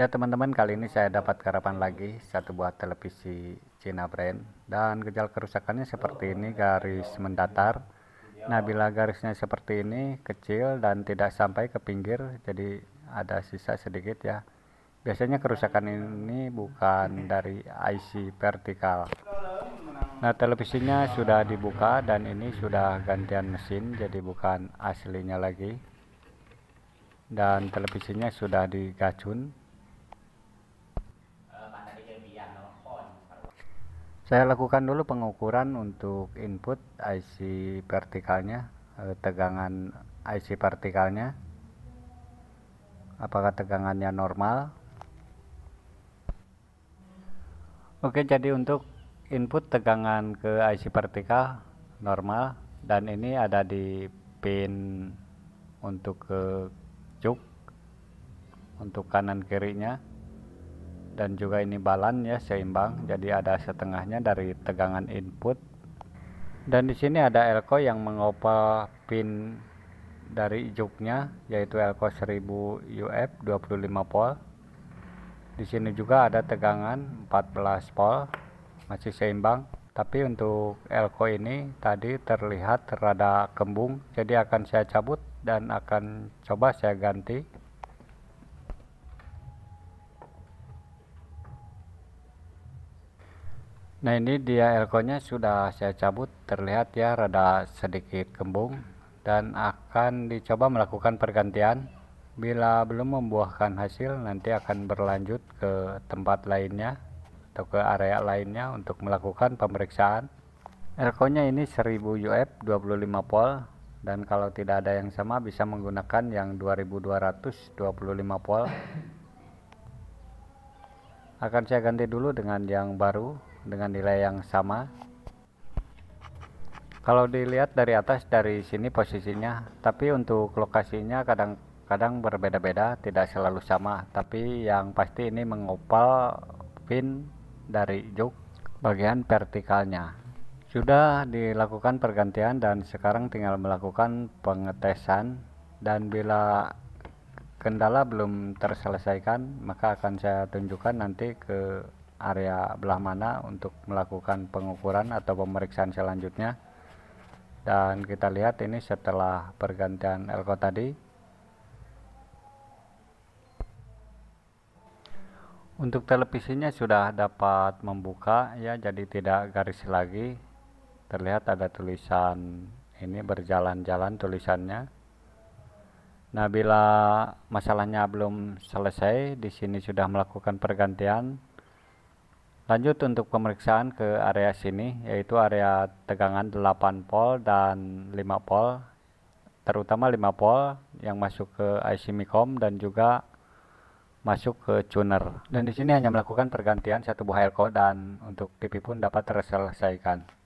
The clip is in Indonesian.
Ya teman-teman kali ini saya dapat garapan lagi satu buah televisi Cina brand dan gejala kerusakannya seperti ini garis mendatar nah bila garisnya seperti ini kecil dan tidak sampai ke pinggir jadi ada sisa sedikit ya biasanya kerusakan ini bukan dari IC vertikal nah televisinya sudah dibuka dan ini sudah gantian mesin jadi bukan aslinya lagi dan televisinya sudah digacun Saya lakukan dulu pengukuran untuk input IC vertikalnya, eh, tegangan IC vertikalnya. Apakah tegangannya normal? Oke, jadi untuk input tegangan ke IC vertikal normal dan ini ada di pin untuk ke juk untuk kanan kirinya dan juga ini balan ya seimbang jadi ada setengahnya dari tegangan input dan di sini ada elko yang mengopel pin dari juknya yaitu elko 1000 UF 25 volt di sini juga ada tegangan 14 volt masih seimbang tapi untuk elko ini tadi terlihat rada kembung jadi akan saya cabut dan akan coba saya ganti Nah ini dia elkonya sudah saya cabut terlihat ya rada sedikit kembung dan akan dicoba melakukan pergantian bila belum membuahkan hasil nanti akan berlanjut ke tempat lainnya atau ke area lainnya untuk melakukan pemeriksaan elkonya ini 1000 UF 25 volt dan kalau tidak ada yang sama bisa menggunakan yang 2225 volt akan saya ganti dulu dengan yang baru dengan nilai yang sama kalau dilihat dari atas dari sini posisinya tapi untuk lokasinya kadang-kadang berbeda-beda tidak selalu sama tapi yang pasti ini mengopal pin dari jok bagian vertikalnya sudah dilakukan pergantian dan sekarang tinggal melakukan pengetesan dan bila kendala belum terselesaikan maka akan saya tunjukkan nanti ke area belah mana untuk melakukan pengukuran atau pemeriksaan selanjutnya dan kita lihat ini setelah pergantian elko tadi untuk televisinya sudah dapat membuka ya jadi tidak garis lagi terlihat ada tulisan ini berjalan-jalan tulisannya Nah, bila masalahnya belum selesai, di sini sudah melakukan pergantian. Lanjut untuk pemeriksaan ke area sini yaitu area tegangan 8 volt dan 5 volt terutama 5 volt yang masuk ke IC Micom dan juga masuk ke tuner. Dan di sini hanya melakukan pergantian satu buah elko dan untuk TV pun dapat terselesaikan.